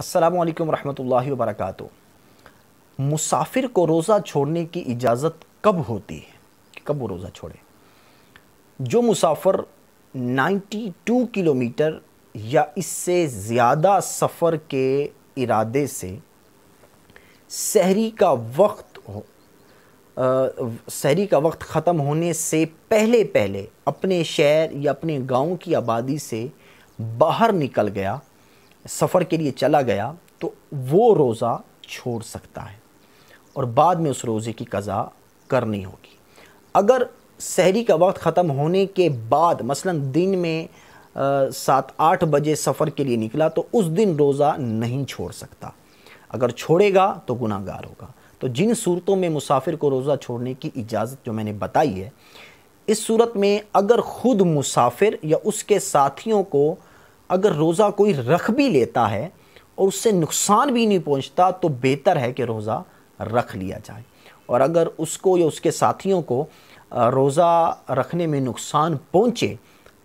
असलकम वरहमल वरक मुसाफिर को रोज़ा छोड़ने की इजाज़त कब होती है कब वो रोज़ा छोड़े जो मुसाफिर 92 किलोमीटर या इससे ज़्यादा सफ़र के इरादे से शहरी का वक्त हो शहरी का वक्त ख़त्म होने से पहले पहले अपने शहर या अपने गांव की आबादी से बाहर निकल गया सफ़र के लिए चला गया तो वो रोज़ा छोड़ सकता है और बाद में उस रोज़े की कज़ा करनी होगी अगर शहरी का वक्त ख़त्म होने के बाद मसलन दिन में सात आठ बजे सफ़र के लिए निकला तो उस दिन रोज़ा नहीं छोड़ सकता अगर छोड़ेगा तो गुनागार होगा तो जिन सूरतों में मुसाफिर को रोज़ा छोड़ने की इजाज़त जो मैंने बताई है इस सूरत में अगर ख़ुद मुसाफिर या उसके साथियों को अगर रोज़ा कोई रख भी लेता है और उससे नुकसान भी नहीं पहुंचता तो बेहतर है कि रोज़ा रख लिया जाए और अगर उसको या उसके साथियों को रोज़ा रखने में नुकसान पहुंचे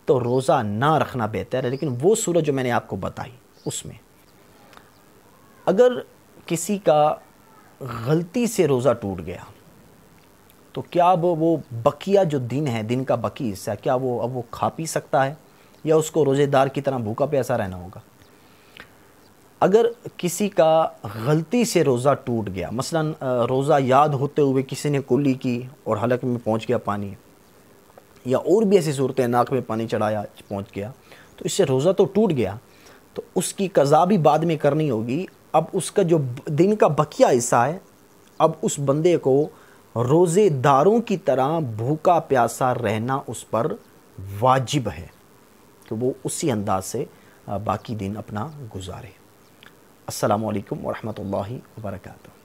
तो रोज़ा ना रखना बेहतर है लेकिन वो सूरत जो मैंने आपको बताई उसमें अगर किसी का गलती से रोज़ा टूट गया तो क्या अब वो बकिया जो दिन है दिन का बकी हिस्सा क्या वो अब वो खा पी सकता है या उसको रोज़ेदार की तरह भूखा प्यासा रहना होगा अगर किसी का गलती से रोज़ा टूट गया मसलन रोज़ा याद होते हुए किसी ने कुली की और हलक में पहुंच गया पानी या और भी ऐसी सूरतें नाक में पानी चढ़ाया पहुंच गया तो इससे रोज़ा तो टूट गया तो उसकी कज़ा भी बाद में करनी होगी अब उसका जो दिन का बकिया हिस्सा है अब उस बंदे को रोज़ेदारों की तरह भूखा प्यासा रहना उस पर वाजिब है कि वो उसी अंदाज से बाकी दिन अपना गुजारे असलकम वरहमल वर्का